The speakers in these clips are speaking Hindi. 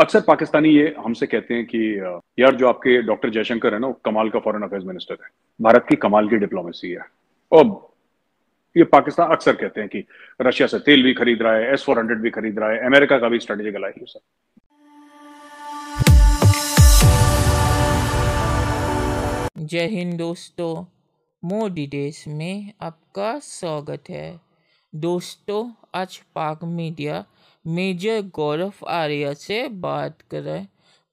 अक्सर पाकिस्तानी ये हमसे कहते हैं कि यार जो आपके डॉक्टर जयशंकर है ना वो कमाल का फॉरेन अफेयर्स मिनिस्टर है भारत की कमाल की डिप्लोमेसी है और ये पाकिस्तान अक्सर कहते हैं कि रशिया से तेल भी खरीद रहा है एस फोर हंड्रेड भी खरीद रहा है अमेरिका का भी स्ट्रेटेजी गला है जय हिंद दोस्तों मोदी देश में आपका स्वागत है दोस्तों आज पाक मीडिया मेजर गौरव आर्या से बात करें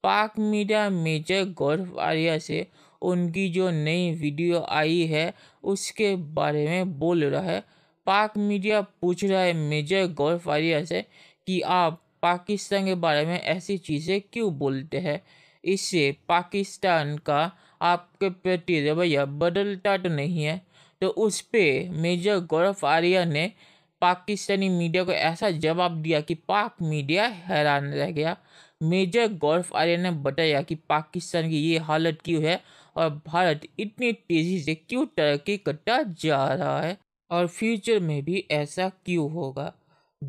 पाक मीडिया मेजर गौरव आर्या से उनकी जो नई वीडियो आई है उसके बारे में बोल रहा है पाक मीडिया पूछ रहा है मेजर गौरव आर्या से कि आप पाकिस्तान के बारे में ऐसी चीज़ें क्यों बोलते हैं इससे पाकिस्तान का आपके प्रति रवैया बदलता तो नहीं है तो उस पर मेजर गौरव आर्या ने पाकिस्तानी मीडिया को ऐसा जवाब दिया कि पाक मीडिया हैरान रह गया मेजर गौरफ आर्यन ने बताया कि पाकिस्तान की ये हालत क्यों है और भारत इतनी तेज़ी से क्यों तरक्की करता जा रहा है और फ्यूचर में भी ऐसा क्यों होगा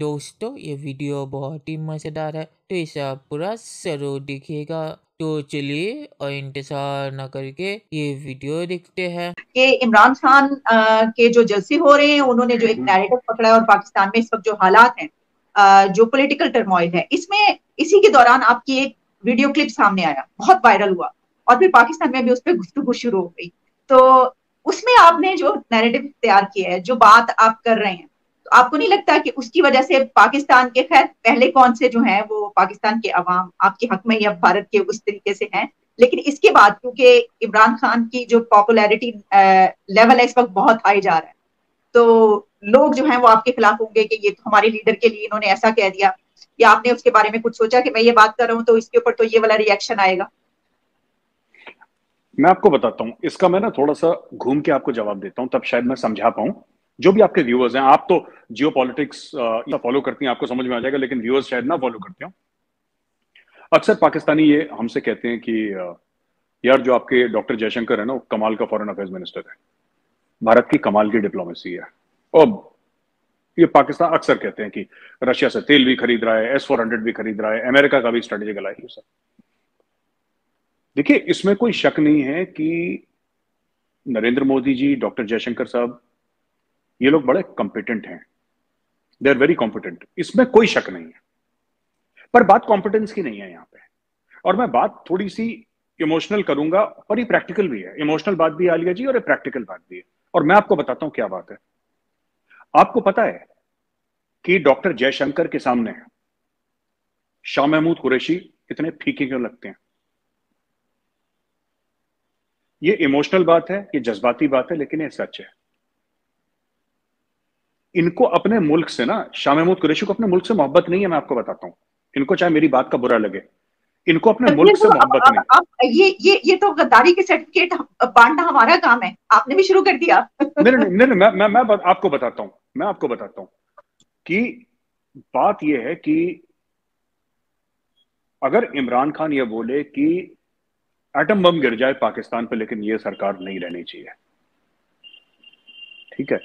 दोस्तों ये वीडियो बहुत ही मज़ेदार है तो इसे आप पूरा ज़रूर देखिएगा तो चलिए और इंतजार न करके ये वीडियो देखते हैं कि इमरान खान के जो जलसे हो रहे हैं उन्होंने जो एक नैरेटिव हम्म। पकड़ा है और पाकिस्तान में इस वक्त जो हालात हैं जो पॉलिटिकल टर्मोइल है इसमें इसी के दौरान आपकी एक वीडियो क्लिप सामने आया बहुत वायरल हुआ और फिर पाकिस्तान में भी उस पर गुफ्तु शुरू हो गई तो उसमें आपने जो नैरेटिव तैयार किया है जो बात आप कर रहे हैं तो आपको नहीं लगता कि उसकी वजह से पाकिस्तान के खैर पहले कौन से जो हैं वो पाकिस्तान के अवाम आपके हक में या भारत के उस तरीके से हैं लेकिन इसके बाद क्योंकि इमरान खान की जो पॉपुलैरिटी लेवल है इस वक्त बहुत हाई जा रहा है तो लोग जो हैं वो आपके खिलाफ होंगे कि ये तो हमारे लीडर के लिए इन्होंने ऐसा कह दिया या आपने उसके बारे में कुछ सोचा कि मैं ये बात कर रहा हूँ तो इसके ऊपर तो ये वाला रिएक्शन आएगा मैं आपको बताता हूँ इसका मैं ना थोड़ा सा घूम के आपको जवाब देता हूँ तब शायद मैं समझा पाऊँ जो भी आपके व्यूअर्स हैं आप तो जियो पॉलिटिक्स फॉलो करती हैं आपको समझ में आ जाएगा लेकिन व्यूअर्स शायद ना फॉलो करते हो अक्सर पाकिस्तानी ये हमसे कहते हैं कि uh, यार जो आपके डॉक्टर जयशंकर है ना वो कमाल का फॉरेन अफेयर्स मिनिस्टर है भारत की कमाल की डिप्लोमेसी है और ये पाकिस्तान अक्सर कहते हैं कि रशिया से तेल भी खरीद रहा है एस फोर हंड्रेड भी खरीद रहा है अमेरिका का भी स्ट्रेटेजिक अलाइव है देखिए इसमें कोई शक नहीं है कि नरेंद्र मोदी जी डॉक्टर जयशंकर साहब ये लोग बड़े कॉम्पिटेंट हैं दे आर वेरी कॉम्पिटेंट इसमें कोई शक नहीं है पर बात कॉम्पिटेंस की नहीं है यहां पे और मैं बात थोड़ी सी इमोशनल करूंगा पर ये प्रैक्टिकल भी है इमोशनल बात भी आलिया जी और ये प्रैक्टिकल बात भी है और मैं आपको बताता हूं क्या बात है आपको पता है कि डॉक्टर जयशंकर के सामने शाह महमूद कुरैशी इतने फीके क्यों लगते हैं ये इमोशनल बात है ये जज्बाती बात है लेकिन ये सच है इनको अपने मुल्क से ना शाह महमूद कुरेशी को अपने मुल्क से मोहब्बत नहीं है मैं आपको बताता हूँ इनको चाहे मेरी बात का बुरा लगे इनको अपने तो मुल्क से मोहब्बत नहीं अब, ये ये ये तो गद्दारी के सर्टिफिकेट बांटना हमारा काम है आपने भी शुरू कर दिया नहीं नहीं नहीं मैं मैं, मैं आपको बताता हूँ मैं आपको बताता हूँ कि बात यह है कि अगर इमरान खान ये बोले कि एटम बम गिर जाए पाकिस्तान पर लेकिन ये सरकार नहीं रहनी चाहिए ठीक है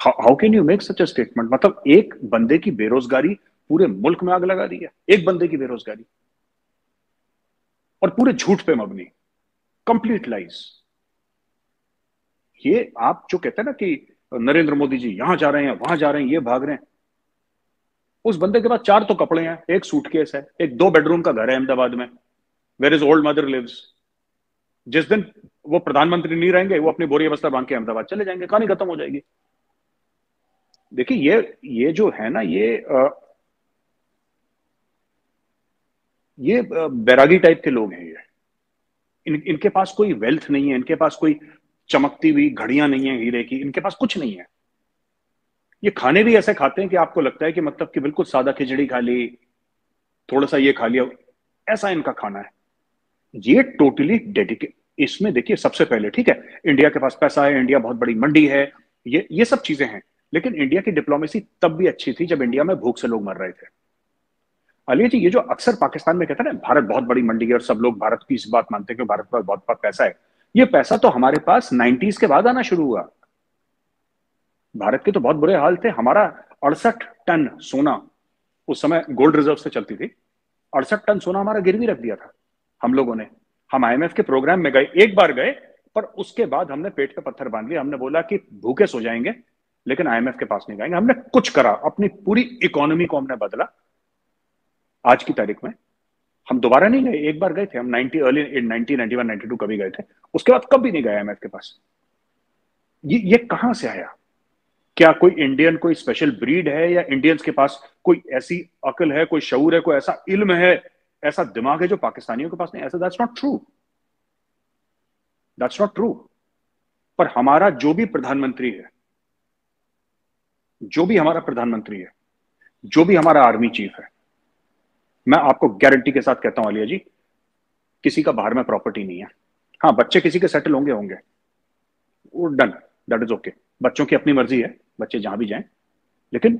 how can you make such a statement मतलब एक बंदे की बेरोजगारी पूरे मुल्क में आग लगा दी है एक बंदे की बेरोजगारी और पूरे झूठ पे मबनी कंप्लीट लाइज ये आप जो कहते हैं ना कि नरेंद्र मोदी जी यहां जा रहे हैं वहां जा रहे हैं ये भाग रहे हैं उस बंदे के पास चार तो कपड़े हैं एक सूटकेस है एक दो बेडरूम का घर है अहमदाबाद में where is old mother lives जिस दिन वो प्रधानमंत्री नहीं रहेंगे वो अपनी बोरी अवस्था बांध के अहमदाबाद चले जाएंगे कहानी खत्म हो जाएगी देखिए ये ये जो है ना ये आ, ये बैरागी टाइप के लोग हैं ये इन इनके पास कोई वेल्थ नहीं है इनके पास कोई चमकती हुई घड़ियां नहीं है हीरे की इनके पास कुछ नहीं है ये खाने भी ऐसे खाते हैं कि आपको लगता है कि मतलब कि बिल्कुल सादा खिचड़ी खा ली थोड़ा सा ये खा लिया ऐसा इनका खाना है ये टोटली डेडिकेट इसमें देखिए सबसे पहले ठीक है इंडिया के पास पैसा है इंडिया बहुत बड़ी मंडी है ये ये सब चीजें हैं लेकिन इंडिया की डिप्लोमेसी तब भी अच्छी थी जब इंडिया में भूख से लोग मर रहे थे अलिया जी ये जो अक्सर पाकिस्तान में कहते हैं ना भारत बहुत बड़ी मंडी है और सब लोग भारत की इस बात मानते हैं कि भारत पर बहुत बड़ा पैसा है ये पैसा तो हमारे पास नाइनटीज के बाद आना शुरू हुआ भारत के तो बहुत बुरे हाल थे हमारा अड़सठ टन सोना उस समय गोल्ड रिजर्व से चलती थी अड़सठ टन सोना हमारा गिरवी रख दिया था हम लोगों ने हम आईएमएफ के प्रोग्राम में गए एक बार गए पर उसके बाद हमने पेट पे पत्थर बांध लिया हमने बोला कि भूखे सो जाएंगे लेकिन आईएमएफ के पास नहीं जाएंगे हमने कुछ करा अपनी पूरी इकोनॉमी को हमने बदला आज की तारीख में हम दोबारा नहीं गए एक बार गए थे हम 90 early nineteen ninety one ninety कभी गए थे उसके बाद कभी नहीं गए एमएफ के पास ये ये कहां से आया क्या कोई इंडियन कोई स्पेशल ब्रीड है या इंडियंस के पास कोई ऐसी अकल है कोई शऊर है कोई ऐसा इल्म है ऐसा दिमाग है जो पाकिस्तानियों के पास नहीं ऐसा that's not true that's not true पर हमारा जो भी प्रधानमंत्री है जो भी हमारा प्रधानमंत्री है जो भी हमारा आर्मी चीफ है मैं आपको गारंटी के साथ कहता हूं अलिया जी किसी का बाहर में प्रॉपर्टी नहीं है हाँ बच्चे किसी के सेटल होंगे होंगे वो डन दैट इज ओके बच्चों की अपनी मर्जी है बच्चे जहां भी जाए लेकिन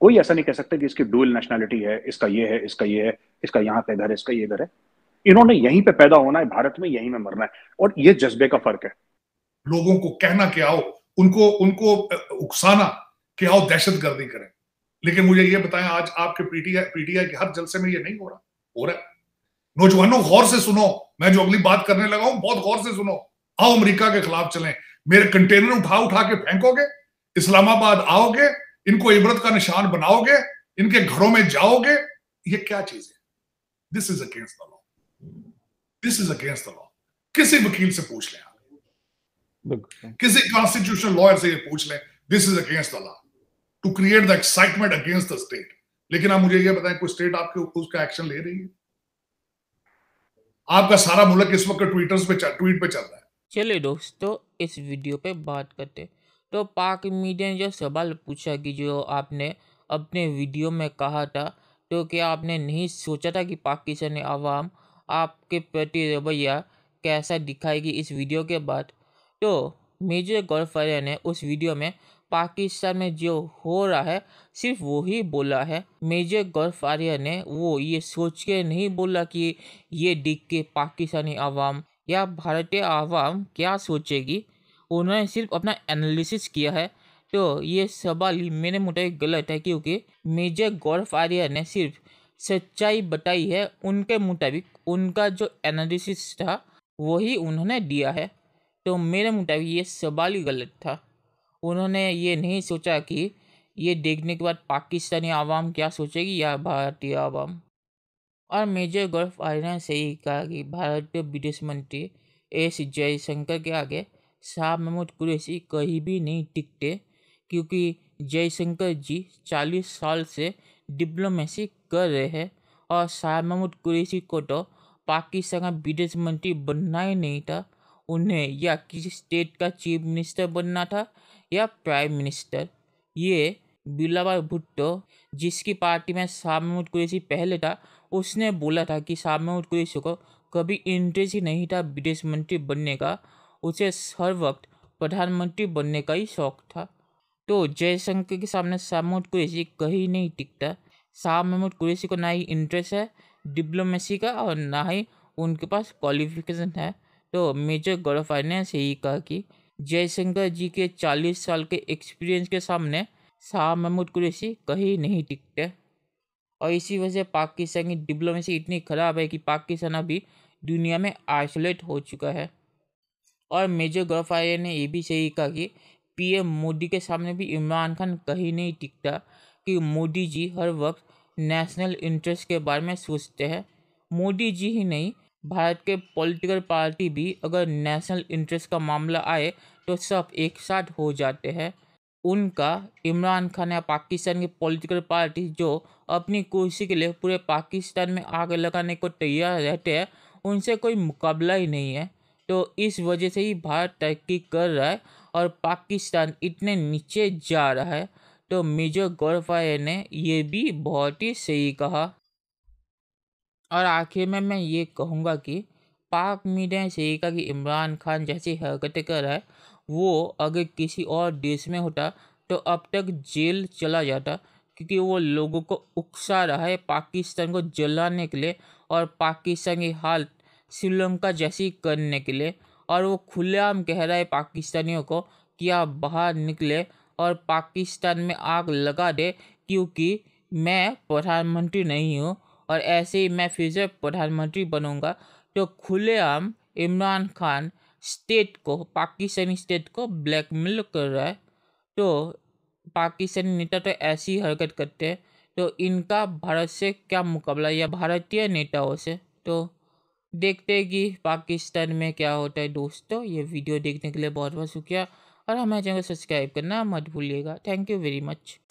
कोई ऐसा नहीं कह सकता कि इसकी डुअल नेशनैलिटी है इसका ये है इसका ये है इसका यहां का घर है इसका ये घर है इन्होंने यहीं पे पैदा होना है भारत में यहीं में मरना है और ये जज्बे का फर्क है लोगों को कहना क्या हो उनको उनको उकसाना कि आओ हाँ, दहशत गर्दी करें लेकिन मुझे ये बताएं आज आपके पीटीआई पीटीआई के हर जलसे में ये नहीं हो रहा हो रहा है नौजवानों गौर से सुनो मैं जो अगली बात करने लगा हूं बहुत गौर से सुनो आओ अमेरिका के खिलाफ चलें मेरे कंटेनर उठा उठा के फेंकोगे इस्लामाबाद आओगे इनको इबरत का निशान बनाओगे इनके घरों में जाओगे ये क्या चीज है this is against the law this is against the law किसी वकील से पूछ लें आप किसी कॉन्स्टिट्यूशनल लॉयर से ये पूछ लें this is against the law to create the excitement against the state लेकिन आप मुझे यह बताएं कोई स्टेट आपके उसका एक्शन ले रही है आपका सारा मुल्क इस वक्त ट्विटर पे ट्वीट पे चल रहा है चलिए दोस्तों इस वीडियो पे बात करते तो पाक मीडिया ने जो सवाल पूछा कि जो आपने अपने वीडियो में कहा था तो क्या आपने नहीं सोचा था कि पाकिस्तानी आवाम आपके प्रति रवैया कैसा दिखाएगी इस वीडियो के बाद तो मेजर गौरफ ने उस वीडियो में पाकिस्तान में जो हो रहा है सिर्फ वो ही बोला है मेजर गल्फ आर्या ने वो ये सोच के नहीं बोला कि ये दिख के पाकिस्तानी आवाम या भारतीय आवाम क्या सोचेगी उन्होंने सिर्फ अपना एनालिसिस किया है तो ये सवाल मेरे मुताबिक गलत है क्योंकि मेजर गौरफ आर्या ने सिर्फ सच्चाई बताई है उनके मुताबिक उनका जो एनालिसिस था वही उन्होंने दिया है तो मेरे मुताबिक ये सवाल ही गलत था उन्होंने ये नहीं सोचा कि ये देखने के बाद पाकिस्तानी आवाम क्या सोचेगी या भारतीय आवाम और मेजर गल्फ आर्ना से ही कहा कि भारत के विदेश मंत्री एस जयशंकर के आगे शाह महमूद कुरैसी कहीं भी नहीं टिकते क्योंकि जयशंकर जी चालीस साल से डिप्लोमेसी कर रहे हैं और शाह महमूद कुरैसी को तो पाकिस्तान का विदेश मंत्री बनना ही नहीं था उन्हें या किसी स्टेट का चीफ मिनिस्टर बनना था या प्राइम मिनिस्टर ये बिलावल भुट्टो जिसकी पार्टी में महमूद कुरैशी पहले था उसने बोला था कि साम्यूट कुरैशी को कभी इंटरेस्ट ही नहीं था विदेश मंत्री बनने का उसे हर वक्त प्रधानमंत्री बनने का ही शौक था तो जयशंकर के सामने सामूद कुरैशी कहीं नहीं टिकता शाह महमूद कुरैशी को ना ही इंटरेस्ट है डिप्लोमेसी का और ना ही उनके पास क्वालिफिकेशन है तो मेजर गौरव ने यही कहा कि जयशंकर जी के चालीस साल के एक्सपीरियंस के सामने शाह महमूद कुरैशी कहीं नहीं टिकते और इसी वजह से पाकिस्तान की डिप्लोमेसी इतनी ख़राब है कि पाकिस्तान अभी दुनिया में आइसोलेट हो चुका है और मेजर गौरफायर ने यह भी सही कहा कि पीएम मोदी के सामने भी इमरान खान कहीं नहीं टिकता कि मोदी जी हर वक्त नेशनल इंटरेस्ट के बारे में सोचते हैं मोदी जी ही नहीं भारत के पॉलिटिकल पार्टी भी अगर नेशनल इंटरेस्ट का मामला आए तो सब एक साथ हो जाते हैं उनका इमरान खान या पाकिस्तान की पॉलिटिकल पार्टी जो अपनी कुर्सी के लिए पूरे पाकिस्तान में आग लगाने को तैयार रहते हैं उनसे कोई मुकाबला ही नहीं है तो इस वजह से ही भारत तरक्की कर रहा है और पाकिस्तान इतने नीचे जा रहा है तो मेजर गौरफाए ने ये भी बहुत ही सही कहा और आखिर में मैं ये कहूँगा कि पाक मीडिया ने कहा कि इमरान खान जैसी हरकतें कर रहा है वो अगर किसी और देश में होता तो अब तक जेल चला जाता क्योंकि वो लोगों को उकसा रहा है पाकिस्तान को जलाने के लिए और पाकिस्तान की हालत श्रीलंका जैसी करने के लिए और वो खुलेआम कह रहा है पाकिस्तानियों को कि आप बाहर निकले और पाकिस्तान में आग लगा दे क्योंकि मैं प्रधानमंत्री नहीं हूँ और ऐसे ही मैं फ्यूचर प्रधानमंत्री बनूंगा तो खुलेआम इमरान खान स्टेट को पाकिस्तानी स्टेट को ब्लैकमेल कर रहा है तो पाकिस्तानी नेता तो ऐसी हरकत करते हैं तो इनका भारत से क्या मुकाबला या भारतीय नेताओं से तो देखते हैं कि पाकिस्तान में क्या होता है दोस्तों ये वीडियो देखने के लिए बहुत बहुत शुक्रिया और हमारे चैनल को सब्सक्राइब करना मत भूलिएगा थैंक यू वेरी मच